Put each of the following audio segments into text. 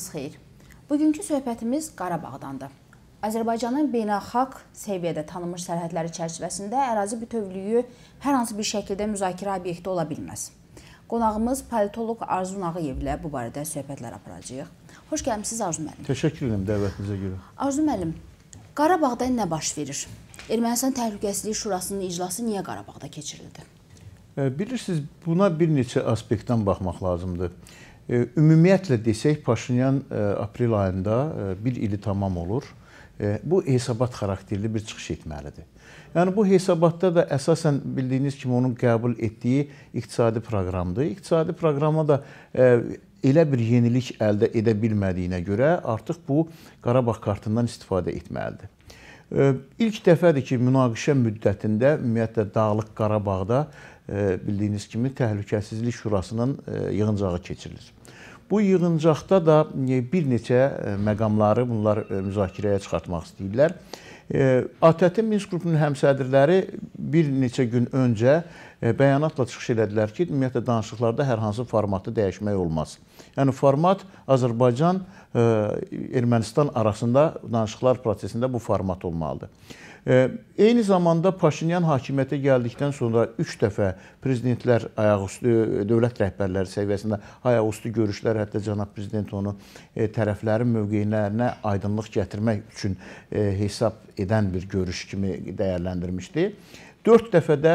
Axşamınız xeyir. Bugünkü söhbətimiz Qarabağdandır. Azərbaycanın beynəlxalq səviyyədə tanınmış sərhədləri çərçivəsində ərazi bütövlüyü hər hansı bir şəkildə müzakirə obyekti ola bilməz. Qonağımız politoloq Arzu Nağıyev ilə bu barədə söhbətlər aparacağıq. Xoş gəlmisiniz Arzu müəllim. Təşəkkür edirəm dəvətinizə görə. Arzu müəllim, Qarabağda nə baş verir? Ermənistan Təhlükəsizlik Şurasının iclası niyə Qarabağda keçirildi? Bilirsiniz, buna bir neçə aspektdən baxmaq lazımdır. Ümumiyyətlə desək, Paşinyan e, aprel ayında e, bir ili tamam olur. E, bu hesabat xarakterli bir çıxış etməlidir. Yəni bu hesabatda da əsasən bildiyiniz kimi onun qəbul etdiyi iqtisadi proqramdır. İqtisadi proqrama da elə bir yenilik əldə edə bilmədiyinə görə artıq bu Qarabağ kartından istifadə etməlidir. İlk dəfədir ki, münaqişə müddətində ümumiyyətlə Dağlıq Qarabağda e, bildiyiniz kimi Təhlükəsizlik Şurasının e, yığıncağı keçirilir. Bu yığıncaqda da e, bir neçə məqamları bunlar müzakirəyə çıxartmaq istəyirlər. ATƏT-in Minsk qrupunun həmsədrləri bir neçə gün öncə e, bəyanatla çıxış elədilər ki, ümumiyyətlə danışıqlarda hər hansı formatı dəyişmək olmaz. Yəni format Azərbaycan e, Ermənistan arasında danışıqlar prosesində bu format olmalıdır. Eyni zamanda Paşinyan hakimiyyətə gəldikdən sonra 3 dəfə prezidentlər ayaqüstü e, dövlət rəhbərləri səviyyəsində ayaqüstü görüşlər, hətta cənab prezident onu e, tərəflərin mövqeyinə aydınlıq gətirmək üçün e, hesab edən bir görüş kimi dəyərləndirmişdi. 4 dəfə də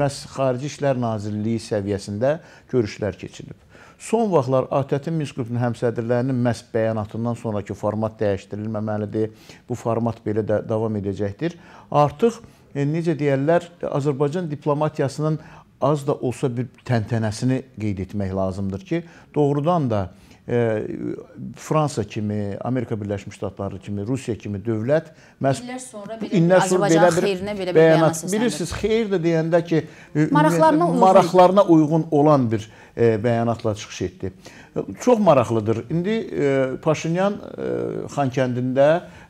məhz Xarici İşlər Nazirliyi səviyyəsində görüşlər keçirilib. Son vaxtlar ATƏT-in Minsk qrupunun həmsədrlərinin məhz bəyanatından sonrakı format dəyişdirilməməlidir. Bu format belə də davam edəcəkdir. Artıq e, necə deyirlər, Azərbaycan diplomatiyasının az da olsa bir təntənəsini qeyd etmək lazımdır ki, doğrudan da Fransa kimi, Amerika Birləşmiş Ştatları kimi, Rusiya kimi dövlət məhz illər sonra belə illər sonra belə bir xeyrinə belə bir bəyanat bilirsiniz, xeyir də deyəndə ki e, e, maraqlarına uyğun, maraqlarına uyğun olan bir e, bəyanatla çıxış etdi. Çox maraqlıdır. İndi Paşinyan Xankəndində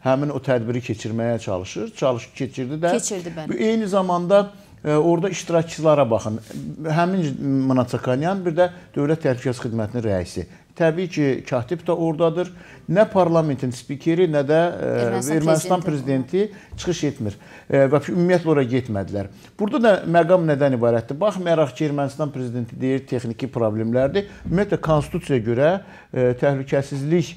həmin o tədbiri keçirməyə çalışır. Çalış keçirdi də. Keçirdi bəli. Eyni zamanda orada iştirakçılara baxın. Həmin Manaçakanyan bir də Dövlət Təhlükəsizlik Xidmətinin rəisi Təbii ki, katib də ordadır. Nə parlamentin spikeri, nə də e, Ermənistan, Ermənistan prezidenti çıxış etmir e, və ümumiyyətlə ora getmədilər. Burada da məqam nədən ibarətdir? Baxmayaraq ki, Ermənistan prezidenti deyir texniki problemlərdir. Ümumiyyətlə konstitusiyaya görə e, təhlükəsizlik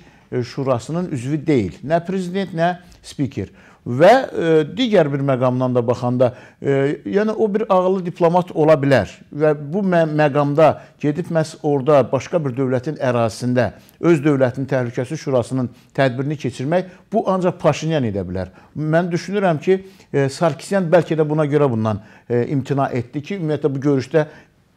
şurasının üzvü deyil. Nə prezident, nə spiker. Və e, digər bir məqamdan da baxanda, e, yəni o bir ağıllı diplomat ola bilər və bu mə məqamda gedib məhz orada başqa bir dövlətin ərazisində öz dövlətinin təhlükəsi şurasının tədbirini keçirmək bu ancaq Paşinyan edə bilər. Mən düşünürəm ki, e, Sarkisyan bəlkə də buna görə bundan e, imtina etdi ki, ümumiyyətlə bu görüşdə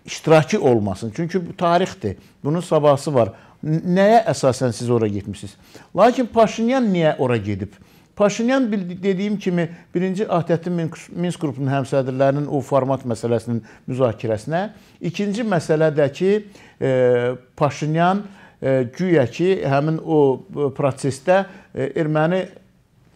iştirakı olmasın. Çünki bu tarixdir. Bunun sabahı var. Nəyə əsasən siz ora getmisiniz? Lakin Paşinyan niyə ora gedib? Paşinyan dediyim kimi birinci Ahdətin Minsk qrupunun həmsədrlərinin o format məsələsinin müzakirəsinə, ikinci məsələ də ki, e, Paşinyan e, güya ki, həmin o e, prosesdə erməni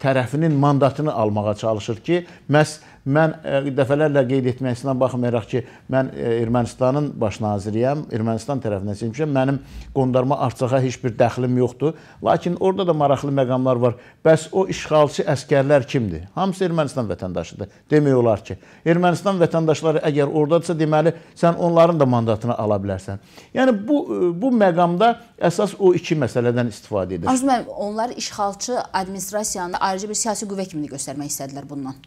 tərəfinin mandatını almağa çalışır ki, məhz Mən e, dəfələrlə qeyd etməsinə baxmayaraq ki, mən e, Ermənistanın baş naziriyəm, Ermənistan tərəfindən seçilmişəm. Mənim qondarma Artsaxa heç bir dəxlim yoxdur. Lakin orada da maraqlı məqamlar var. Bəs o işğalçı əskərlər kimdir? Hamısı Ermənistan vətəndaşıdır. Demək olar ki, Ermənistan vətəndaşları əgər ordadırsa, deməli sən onların da mandatını ala bilərsən. Yəni bu e, bu məqamda əsas o iki məsələdən istifadə edir. Azmən onlar işğalçı administrasiyanı ayrıca bir siyasi qüvvə kimi də göstərmək istədilər bundan.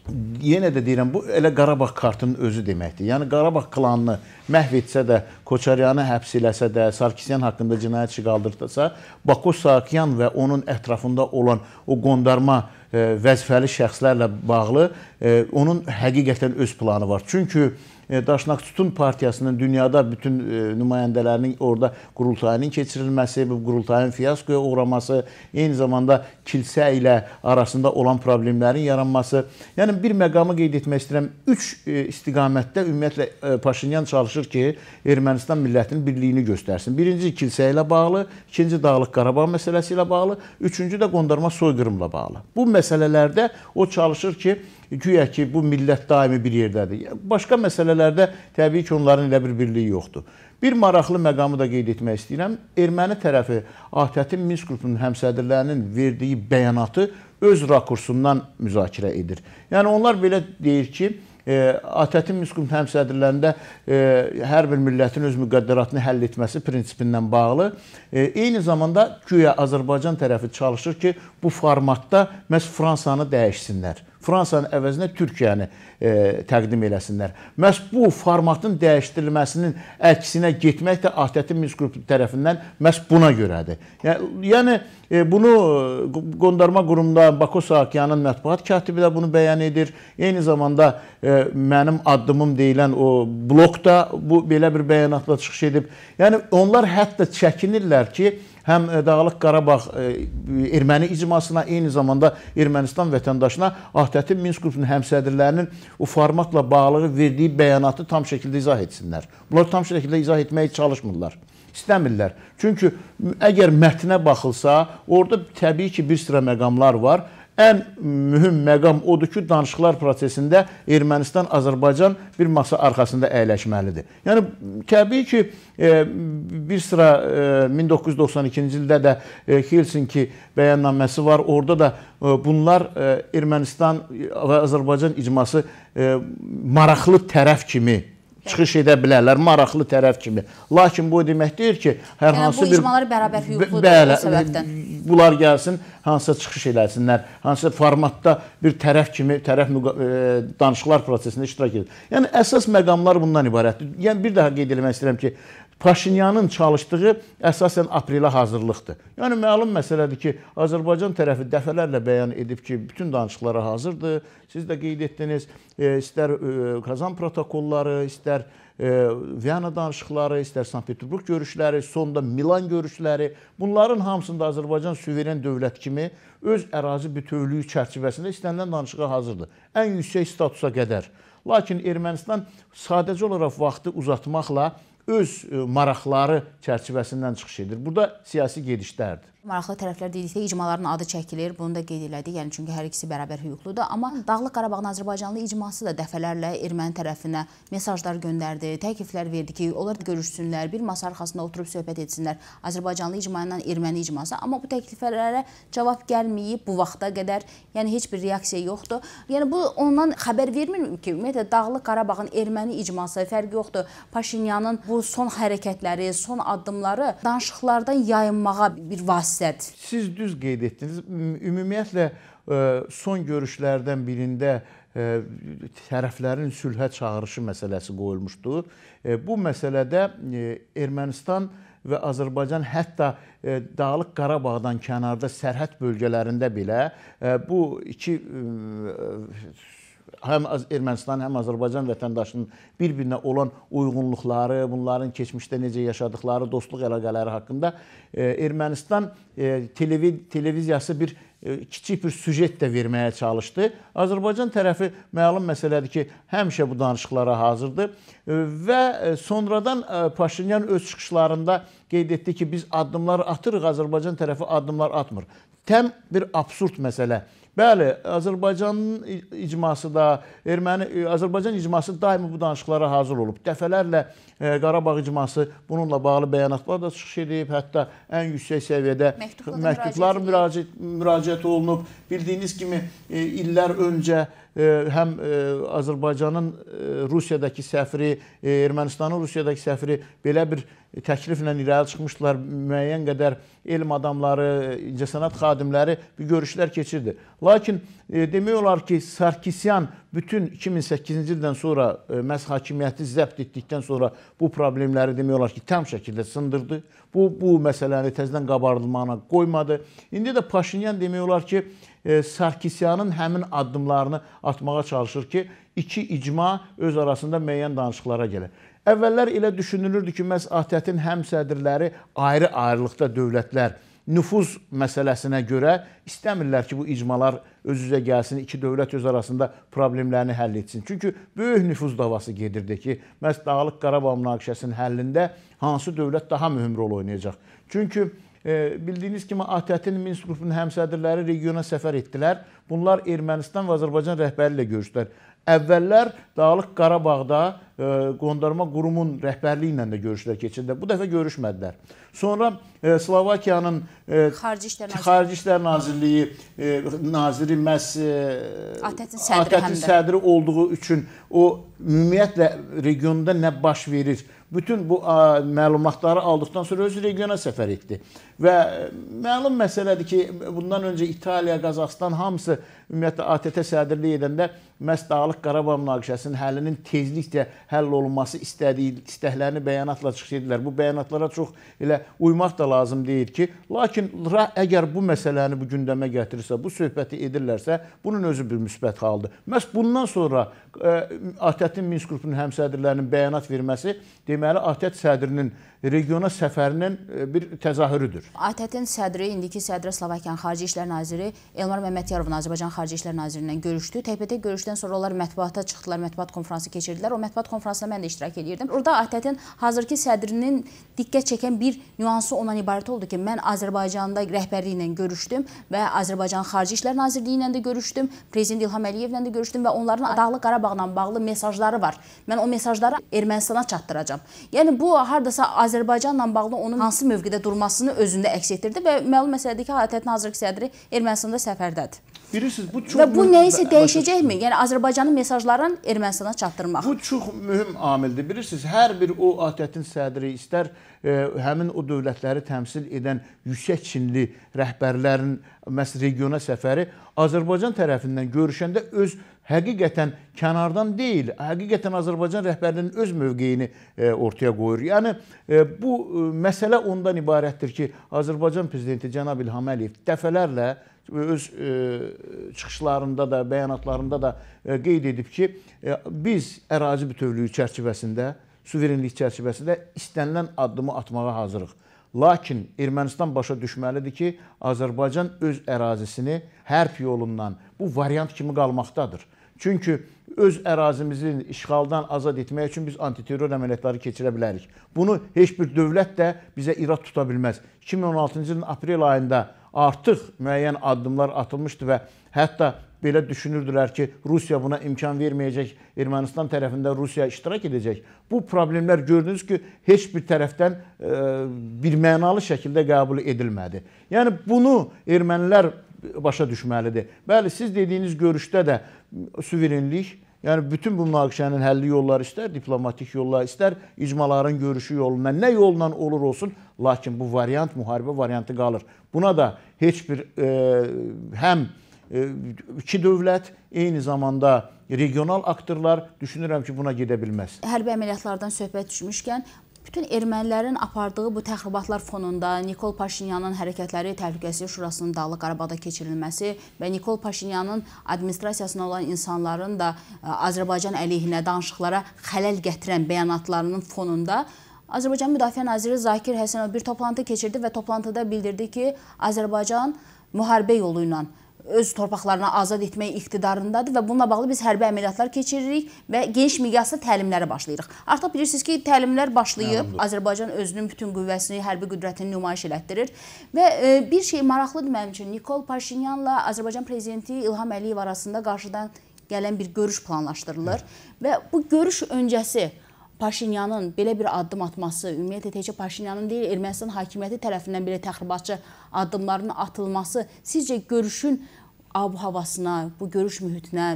Yenə də deyirəm, bu elə Qarabağ kartının özü deməkdir. Yəni Qarabağ klanını məhv etsə də, Koçaryanı həbs eləsə də, Sarkisyan haqqında cinayət işi qaldırdısa, Bako Sarkisyan və onun ətrafında olan o qondarma e, vəzifəli şəxslərlə bağlı e, onun həqiqətən öz planı var. Çünki e, Daşnaq Tutun Partiyasının dünyada bütün nümayəndələrinin orada qurultayının keçirilməsi, bu qurultayın fiyaskoya uğraması, eyni zamanda kilsə ilə arasında olan problemlərin yaranması. Yəni bir məqamı qeyd etmək istəyirəm. 3 e, istiqamətdə ümumiyyətlə e, Paşinyan çalışır ki, Ermənistan millətinin birliyini göstərsin. Birinci kilsə ilə bağlı, ikinci Dağlıq Qarabağ məsələsi ilə bağlı, üçüncü də qondarma soyqırımla bağlı. Bu məsələlərdə o çalışır ki, güya ki bu millət daimi bir yerdədir. Başqa məsələlərdə təbii ki, onların elə bir birliyi yoxdur. Bir maraqlı məqamı da qeyd etmək istəyirəm. Erməni tərəfi ATƏT-in Minsk qrupunun həmsədrlərinin verdiyi bəyanatı öz rakursundan müzakirə edir. Yəni onlar belə deyir ki, e, ATƏT-in Minsk qrupunun həmsədrlərində e, hər bir millətin öz müqəddəratını həll etməsi prinsipindən bağlı e, eyni zamanda güya Azərbaycan tərəfi çalışır ki, bu formatda məhz Fransanı dəyişsinlər. Fransanın əvəzinə Türkiyəni e, təqdim eləsinlər. Məs bu formatın dəyişdirilməsinin əksinə getmək də ATƏT-in Minsk qrupu tərəfindən məs buna görədir. Yəni, yəni e, bunu qondarma qurumda Bako Saakyanın mətbuat katibi də bunu bəyan edir. Eyni zamanda e, mənim addımım deyilən o blokda bu belə bir bəyanatla çıxış edib. Yəni onlar hətta çəkinirlər ki, həm e, Dağlıq Qarabağ e, erməni icmasına, eyni zamanda Ermənistan vətəndaşına Ahtətin Minsk qrupunun həmsədrlərinin o formatla bağlı verdiyi bəyanatı tam şəkildə izah etsinlər. Bunlar tam şəkildə izah etməyə çalışmırlar istəmirlər. Çünki əgər mətnə baxılsa, orada təbii ki, bir sıra məqamlar var ən mühüm məqam odur ki, danışıqlar prosesində Ermənistan-Azərbaycan bir masa arxasında əyləşməlidir. Yəni, təbii ki, e, bir sıra 1992-ci e, ildə də e, Helsinki bəyannaməsi var. Orada da bunlar Ermənistan və Azərbaycan icması maraqlı tərəf kimi çıxış edə bilərlər maraqlı tərəf kimi. Lakin bu demək deyil ki, hər yəni, hansı bir bu icmalar bərabər hüquqludur bələ, bu səbəbdən. E, bunlar gəlsin, hansısa çıxış eləsinlər, hansısa formatda bir tərəf kimi tərəf e, danışıqlar prosesində iştirak edir. Yəni əsas məqamlar bundan ibarətdir. Yəni bir daha qeyd etmək istəyirəm ki, Paşinyanın çalışdığı əsasən aprelə hazırlıqdır. Yəni məlum məsələdir ki, Azərbaycan tərəfi dəfələrlə bəyan edib ki, bütün danışıqlara hazırdır. Siz də qeyd etdiniz, e, istər Kazan e, protokolları, istər e, Viyana danışıqları, istər Sankt-Peterburq görüşləri, sonda Milan görüşləri, bunların hamısında Azərbaycan suveren dövlət kimi öz ərazi bütövlüyü çərçivəsində istənilən danışığa hazırdır. Ən yüksək statusa qədər. Lakin Ermənistan sadəcə olaraq vaxtı uzatmaqla öz e, maraqları çərçivəsindən çıxış edir. Burada siyasi gedişlərdir. Maraqlı tərəflər dedikdə icmaların adı çəkilir. Bunu da qeyd elədik. Yəni çünki hər ikisi bərabər hüquqludur. Amma Dağlıq Qarabağın Azərbaycanlı icması da dəfələrlə erməni tərəfinə mesajlar göndərdi, təkliflər verdi ki, onlar görüşsünlər, bir masa arxasında oturub söhbət etsinlər. Azərbaycanlı icma ilə erməni icması. Amma bu təkliflərə cavab gəlməyib bu vaxta qədər. Yəni heç bir reaksiya yoxdur. Yəni bu ondan xəbər vermir ki, ümumiyyətlə Dağlıq Qarabağın erməni icması fərqi yoxdur. Paşinyanın bu son hərəkətləri, son addımları danışıqlardan yayınmağa bir vasitə müəssisədir. Siz düz qeyd etdiniz. Ümumiyyətlə e, son görüşlərdən birində e, tərəflərin sülhə çağırışı məsələsi qoyulmuşdu. E, bu məsələdə Ermənistan və Azərbaycan hətta Dağlıq Qarabağdan kənarda sərhəd bölgələrində belə bu iki həm Ermənistan, həm Azərbaycan vətəndaşının bir-birinə olan uyğunluqları, bunların keçmişdə necə yaşadıkları, dostluq əlaqələri haqqında e, Ermənistan e, televiziyası bir e, kiçik bir süjet də verməyə çalışdı. Azərbaycan tərəfi məlum məsələdir ki, həmişə bu danışıqlara hazırdır və sonradan Paşinyan öz çıxışlarında qeyd etdi ki, biz addımlar atırıq, Azərbaycan tərəfi addımlar atmır. Təm bir absurd məsələ Bəli, Azərbaycanın icması da, Erməni e, Azərbaycan icması daima bu danışıqlara hazır olub. Dəfələrlə e, Qarabağ icması bununla bağlı bəyanatlar da çıxış edib, hətta ən yüksək səviyyədə məktublar müraciət müraciət, müraciət olunub. Bildiyiniz kimi e, illər öncə E, həm e, Azərbaycanın e, Rusiyadakı səfiri, Ermənistanın Rusiyadakı səfiri belə bir təkliflə irəli çıxmışdılar. Müəyyən qədər elm adamları, incəsənət xadimləri bir görüşlər keçirdi. Lakin demək olar ki, Sarkisyan bütün 2008-ci ildən sonra məhz hakimiyyəti zəbt etdikdən sonra bu problemləri demək olar ki, tam şəkildə sındırdı. Bu bu məsələni təzədən qabardılmağına qoymadı. İndi də Paşinyan demək olar ki, E, Sarkisyanın həmin addımlarını atmağa çalışır ki, iki icma öz arasında müəyyən danışıqlara gəlir. Əvvəllər elə düşünülürdü ki, məhz ATƏT-in həmsədrləri ayrı-ayrılıqda dövlətlər nüfuz məsələsinə görə istəmirlər ki, bu icmalar öz üzə gəlsin, iki dövlət öz arasında problemlərini həll etsin. Çünki böyük nüfuz davası gedirdi ki, məhz Dağlıq Qarabağ münaqişəsinin həllində hansı dövlət daha mühüm rol oynayacaq. Çünki Bildiyiniz kimi ATƏT-in Minsk qrupunun həmsədrləri regiona səfər etdilər. Bunlar Ermənistan və Azərbaycan rəhbəri ilə görüşdülər. Əvvəllər Dağlıq Qarabağda qondarma qurumun rəhbərliyi ilə də görüşlər keçirdilər. Bu dəfə görüşmədilər. Sonra e, Slovakiyanın e, Xarici İşlər Nazirliyi, Xarici İşlər Nazirliyi e, naziri məs ATƏT-in sədri, ATƏT sədri olduğu üçün o ümumiyyətlə regionda nə baş verir bütün bu ə, məlumatları aldıqdan sonra öz regiona səfər etdi. Və məlum məsələdir ki, bundan öncə İtaliya, Qazaxstan hamısı ümumiyyətlə ATƏT-ə sədrlik edəndə məs Dağlıq Qarabağ münaqişəsinin həllinin tezliklə həll olunması istədiyi, istəklərini bəyanatla çıxış edirlər. Bu bəyanatlara çox elə uymaq da lazım deyil ki, lakin əgər bu məsələni bu gündəmə gətirirsə, bu söhbəti edirlərsə, bunun özü bir müsbət haldır. Məs bundan sonra e, ATƏT-in Minsk qrupunun həmsədrlərinin bəyanat verməsi deməli ATƏT sədrinin regiona səfərinin e, bir təzahürüdür. ATƏT-in sədri, indiki sədri Slovakiyanın Xarici İşlər naziri Elmar Məmmədyarovla Azərbaycan Xarici İşlər naziri ilə görüşdü. TPT görüşdən sonra onlar mətbuata çıxdılar, mətbuat konfransı keçirdilər. O mətbuat konfransına mən də iştirak edirdim. Orada ATƏT-in hazırki sədrinin diqqət çəkən bir nüansı ondan ibarət oldu ki, mən Azərbaycanda rəhbərliyi ilə görüşdüm və Azərbaycan Xarici İşlər Nazirliyi ilə də görüşdüm, prezident İlham Əliyevlə də görüşdüm və onların Dağlıq Qarabağla bağlı mesajları var. Mən o mesajları Ermənistana çatdıracağam. Yəni bu hardasa Azərbaycanla bağlı onun hansı mövqedə durmasını özündə əks etdirdi və məlum məsələdir ki, ATƏT-in hazırki sədri Ermənistanda səfərdədir. Bilirsiniz, bu çox Və bu nəyisə dəyişəcəkmi? Yəni Azərbaycanın mesajların Ermənistana çatdırmaq. Bu çox mühüm amildir. Bilirsiniz, hər bir o ATƏT-in sədri istər ə, e, həmin o dövlətləri təmsil edən yüksək çinli rəhbərlərin məs regiona səfəri Azərbaycan tərəfindən görüşəndə öz həqiqətən kənardan deyil, həqiqətən Azərbaycan rəhbərliyinin öz mövqeyini e, ortaya qoyur. Yəni e, bu məsələ ondan ibarətdir ki, Azərbaycan prezidenti cənab İlham Əliyev dəfələrlə öz e, çıxışlarında da, bəyanatlarında da e, qeyd edib ki, e, biz ərazi bütövlüyü çərçivəsində, suverenlik çərçivəsində istənilən addımı atmağa hazırıq. Lakin Ermənistan başa düşməlidir ki, Azərbaycan öz ərazisini hərb yolundan bu variant kimi qalmaqdadır. Çünki öz ərazimizi işğaldan azad etmək üçün biz antiterror əməliyyatları keçirə bilərik. Bunu heç bir dövlət də bizə irad tuta bilməz. 2016-cı ilin aprel ayında artıq müəyyən addımlar atılmışdı və hətta belə düşünürdülər ki, Rusiya buna imkan verməyəcək, Ermənistan tərəfində Rusiya iştirak edəcək. Bu problemlər gördünüz ki, heç bir tərəfdən e, bir mənalı şəkildə qəbul edilmədi. Yəni bunu ermənilər başa düşməlidir. Bəli, siz dediyiniz görüşdə də suverenlik Yəni bütün bu münaqişənin həlli yolları istər diplomatik yolla, istər icmaların görüşü yoluna, nə yolla olur olsun, lakin bu variant müharibə variantı qalır. Buna da heç bir e, həm e, iki dövlət, eyni zamanda regional aktorlar düşünürəm ki, buna gedə bilməz. Hərbi əməliyyatlardan söhbət düşmüşkən, Bütün ermənilərin apardığı bu təxribatlar fonunda Nikol Paşinyanın Hərəkətləri Təhlükəsizlik Şurasının Dağlıq Qarabağda keçirilməsi və Nikol Paşinyanın administrasiyasına olan insanların da e, Azərbaycan əleyhinə danışıqlara xələl gətirən bəyanatlarının fonunda Azərbaycan Müdafiə Naziri Zakir Həsənov bir toplantı keçirdi və toplantıda bildirdi ki, Azərbaycan müharibə yolu ilə öz torpaqlarını azad etmək iqtidarındadır və bununla bağlı biz hərbi əməliyyatlar keçiririk və geniş miqyaslı təlimlərə başlayırıq. Artıq bilirsiniz ki, təlimlər başlayıb, Mənimdir. Azərbaycan özünün bütün qüvvəsini, hərbi qüdrətini nümayiş elətdirir və e, bir şey maraqlıdır mənim üçün. Nikol Paşinyanla Azərbaycan prezidenti İlham Əliyev arasında qarşıdan gələn bir görüş planlaşdırılır Hı. və bu görüş öncəsi Paşinyanın belə bir addım atması, ümumiyyətlə təkcə Paşinyanın deyil, Ermənistan hakimiyyəti tərəfindən belə təxribatçı addımların atılması sizcə görüşün ab-havasına, bu görüş mühitinə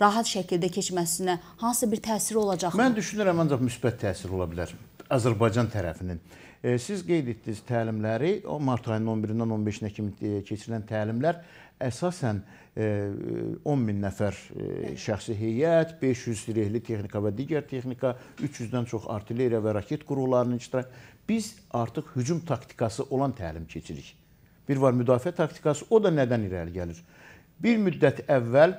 rahat şəkildə keçməsinə hansı bir təsiri olacaqmı? Mən düşünürəm ancaq müsbət təsir ola bilər Azərbaycan tərəfinin. E, siz qeyd etdiniz təlimləri, o mart ayının 11-dən 15-nə kimi e, keçirilən təlimlər əsasən 10 e, e, min nəfər e, şəxsi heyət, 500 rehli texnika və digər texnika, 300-dən çox artilleriya və raket qurğularının iştirak. Biz artıq hücum taktikası olan təlim keçirik. Bir var müdafiə taktikası, o da nədən irəli gəlir? Bir müddət əvvəl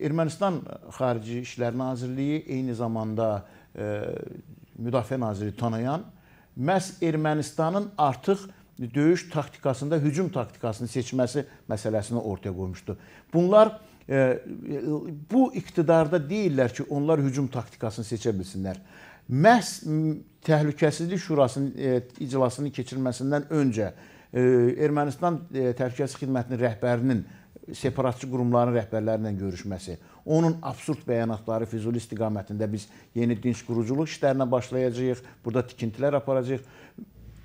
Ermənistan Xarici İşlər Nazirliyi eyni zamanda müdafiə naziri Tanayan məhz Ermənistanın artıq döyüş taktikasında hücum taktikasını seçməsi məsələsini ortaya qoymuşdu. Bunlar e, bu iqtidarda deyirlər ki, onlar hücum taktikasını seçə bilsinlər. Məhz Təhlükəsizlik Şurasının e, iclasını keçirməsindən öncə e, Ermənistan e, Təhlükəsizlik Xidmətinin rəhbərinin separatçı qurumların rəhbərləri ilə görüşməsi, onun absurd bəyanatları Füzuli istiqamətində biz yeni dinç quruculuq işlərinə başlayacağıq, burada tikintilər aparacağıq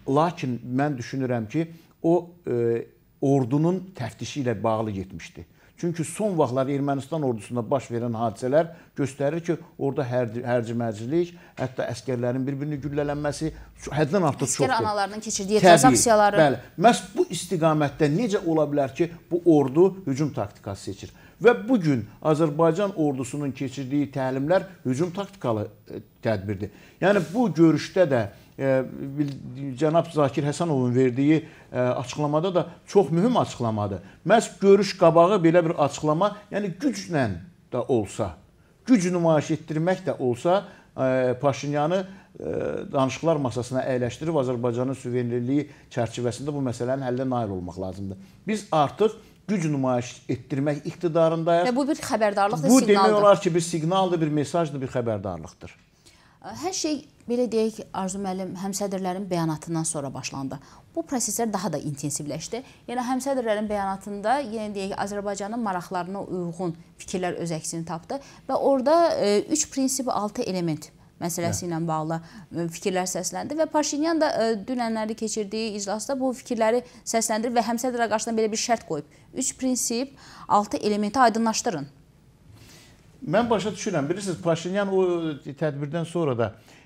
Lakin mən düşünürəm ki, o e, ordunun təftişi ilə bağlı getmişdi. Çünki son vaxtlar Ermənistan ordusunda baş verən hadisələr göstərir ki, orada hər hərcimərcilik, hətta əskərlərin bir-birini güllələnməsi həddən artıq çoxdur. Əskər analarının keçirdiyi etiraz aksiyaları. Bəli. Məs bu istiqamətdə necə ola bilər ki, bu ordu hücum taktikası seçir? Və bu gün Azərbaycan ordusunun keçirdiyi təlimlər hücum taktikalı e, tədbirdir. Yəni bu görüşdə də cənab Zakir Həsənovun verdiyi açıqlamada da çox mühüm açıqlamadır. Məhz görüş qabağı belə bir açıqlama, yəni güclə də olsa, güc nümayiş etdirmək də olsa Paşinyanı danışıqlar masasına əyləşdirib Azərbaycanın suverenliyi çərçivəsində bu məsələnin həllinə nail olmaq lazımdır. Biz artıq güc nümayiş etdirmək iqtidarındayıq. Və bu bir xəbərdarlıq bu, siqnaldır. Bu demək olar ki, bir siqnaldır, bir mesajdır, bir xəbərdarlıqdır. Hər şey belə deyək, Arzu müəllim həmsədrlərin bəyanatından sonra başlandı. Bu proseslər daha da intensivləşdi. Yəni həmsədrlərin bəyanatında, yenə yəni deyək, Azərbaycanın maraqlarına uyğun fikirlər öz əksini tapdı və orada 3 prinsip, 6 element məsələsi hə. ilə bağlı fikirlər səsləndi və Paşinyan da dünənləri keçirdiyi iclasda bu fikirləri səsləndirib və həmsədrə qarşısında belə bir şərt qoyub. 3 prinsip, 6 elementi aydınlaşdırın Mən başa düşürəm. Bilirsiniz, Paşinyan o tədbirdən sonra da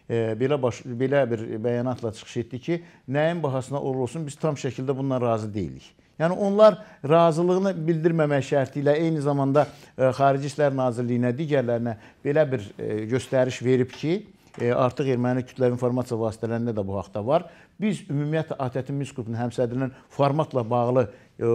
e, belə baş, belə bir bəyanatla çıxış etdi ki, nəyin bahasına olur olsun biz tam şəkildə bundan razı deyilik. Yəni onlar razılığını bildirməmək şərti ilə eyni zamanda e, Xarici İşlər Nazirliyinə, digərlərinə belə bir e, göstəriş verib ki, E, artıq erməni kütləvi informasiya vasitələrində də bu haqda var. Biz ümumiyyətlə ATƏT-in Minsk qrupunun həmsədrinin formatla bağlı e,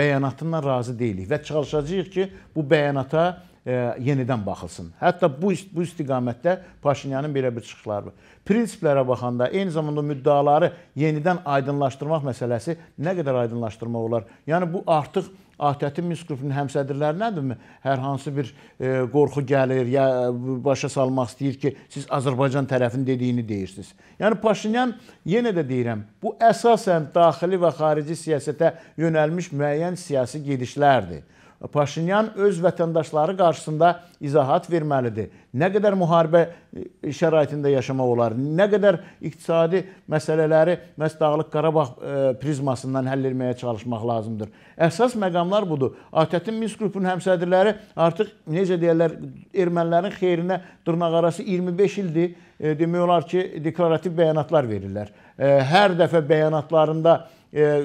bəyanatından razı deyilik və çalışacağıq ki, bu bəyanata ə, e, yenidən baxılsın. Hətta bu bu istiqamətdə Paşinyanın belə bir çıxışları var. Prinsiplərə baxanda eyni zamanda müddəaları yenidən aydınlaşdırmaq məsələsi nə qədər aydınlaşdırmaq olar? Yəni bu artıq ATƏT-in Minsk qrupunun həmsədrlərindəndirmi? Hər hansı bir e, qorxu gəlir, ya e, başa salmaq istəyir ki, siz Azərbaycan tərəfinin dediyini deyirsiniz. Yəni Paşinyan yenə də deyirəm, bu əsasən daxili və xarici siyasətə yönəlmiş müəyyən siyasi gedişlərdir. Paşinyan öz vətəndaşları qarşısında izahat verməlidir. Nə qədər müharibə e, şəraitində yaşamaq olar, nə qədər iqtisadi məsələləri məhz Dağlıq Qarabağ e, prizmasından həll etməyə çalışmaq lazımdır. Əsas məqamlar budur. ATƏT-in Minsk qrupunun həmsədrləri artıq necə deyirlər, ermənilərin xeyrinə dırnaqarası 25 ildir e, demək olar ki, deklarativ bəyanatlar verirlər. Hər dəfə bəyanatlarında E, e,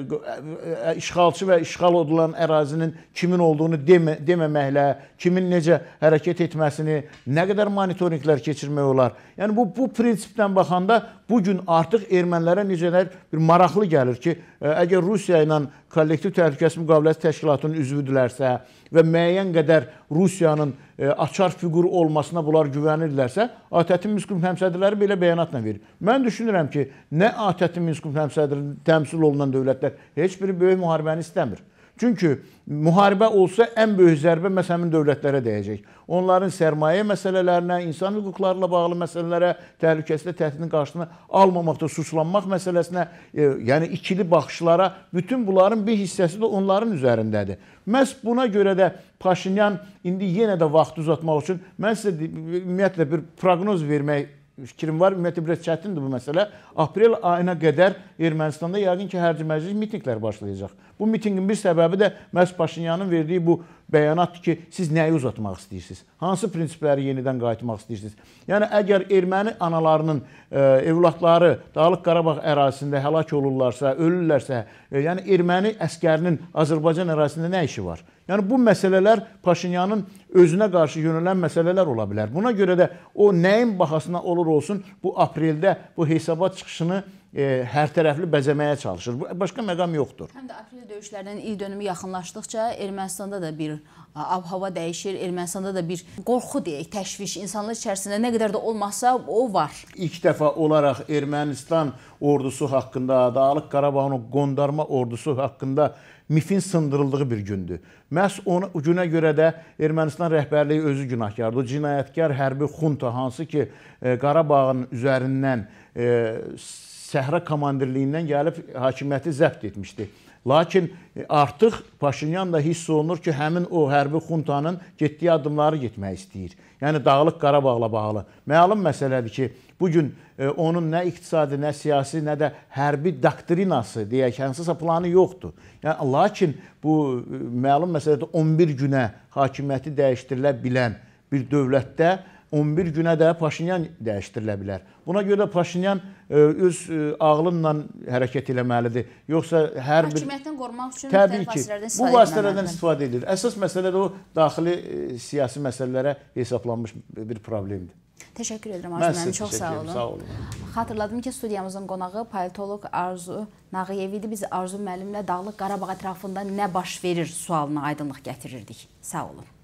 e, işğalçı və işğal olunan ərazinin kimin olduğunu demə, deməməklə, kimin necə hərəkət etməsini, nə qədər monitorinqlər keçirmək olar. Yəni bu bu prinsipdən baxanda bu gün artıq ermənilərə necələr bir maraqlı gəlir ki, əgər Rusiya ilə kollektiv təhlükəsizlik müqaviləsi təşkilatının üzvüdülərsə, və müəyyən qədər Rusiyanın e, açar fiqur olmasına bunlar güvənirlərsə, ATƏT-in Minsk qrup həmsədrləri belə bəyanatla verir. Mən düşünürəm ki, nə ATƏT-in Minsk qrup həmsədri təmsil olunan dövlətlər heç biri böyük müharibəni istəmir. Çünki müharibə olsa ən böyük zərbə məhz həmin dövlətlərə dəyəcək. Onların sərmayə məsələlərinə, insan hüquqlarla bağlı məsələlərə, təhlükəsizlik təhdidinin qarşısını almamaqda suslanmaq məsələsinə, e, yəni ikili baxışlara bütün bunların bir hissəsi də onların üzərindədir. Məhz buna görə də Paşinyan indi yenə də vaxt uzatmaq üçün mən sizə ümumiyyətlə bir proqnoz vermək fikrim var. Ümumiyyətlə biraz çətindir bu məsələ. Aprel ayına qədər Ermənistanda yəqin ki, hərbi məclis mitinqlər başlayacaq. Bu mitinqin bir səbəbi də məhz Paşinyanın verdiyi bu bəyanatdır ki, siz nəyi uzatmaq istəyirsiniz? Hansı prinsipləri yenidən qayıtmaq istəyirsiniz? Yəni əgər erməni analarının e, evladları Dağlıq Qarabağ ərazisində həlak olurlarsa, ölürlərsə, e, yəni erməni əskərinin Azərbaycan ərazisində nə işi var? Yəni bu məsələlər Paşinyanın özünə qarşı yönələn məsələlər ola bilər. Buna görə də o nəyin bahasına olur olsun bu apreldə bu hesabat çıxışını e, hər tərəfli bəzəməyə çalışır. Başqa məqam yoxdur. Həm də aprel döyüşlərinin il dönümü yaxınlaşdıqca Ermənistanda da bir ab-hava dəyişir, Ermənistanda da bir qorxu deyək, təşviş insanlar içərisində nə qədər də olmasa o var. İlk dəfə olaraq Ermənistan ordusu haqqında, Dağlıq Qarabağın qondarma ordusu haqqında mifin sındırıldığı bir gündür. Məhz ona günə görə də Ermənistan rəhbərliyi özü günahkardır. O cinayətkar hərbi xunta hansı ki, e, Qarabağın üzərindən e, səhra komandirliyindən gəlib hakimiyyəti zəbt etmişdi. Lakin e, artıq Paşinyan da hiss olunur ki, həmin o hərbi xuntanın getdiyi addımları getmək istəyir. Yəni Dağlıq Qarabağla bağlı. Məlum məsələdir ki, bu gün e, onun nə iqtisadi, nə siyasi, nə də hərbi doktrinası deyək, hansısa planı yoxdur. Yəni lakin bu e, məlum məsələdir 11 günə hakimiyyəti dəyişdirilə bilən bir dövlətdə 11 günə də Paşinyan dəyişdirilə bilər. Buna görə də Paşinyan e, öz e, ağlınla hərəkət eləməlidir. Yoxsa hər bir hakimiyyətdən qorumaq üçün təbii ki, bu vasitələrdən istifadə edir. Əsas məsələ də o daxili e, siyasi məsələlərə hesablanmış bir problemdir. Təşəkkür edirəm Arzu müəllim, çox sağ olun. Sağ olun. Xatırladım ki, studiyamızın qonağı politoloq Arzu Nağıyev idi. Biz Arzu müəllimlə Dağlıq Qarabağ ətrafında nə baş verir sualına aydınlıq gətirirdik. Sağ olun.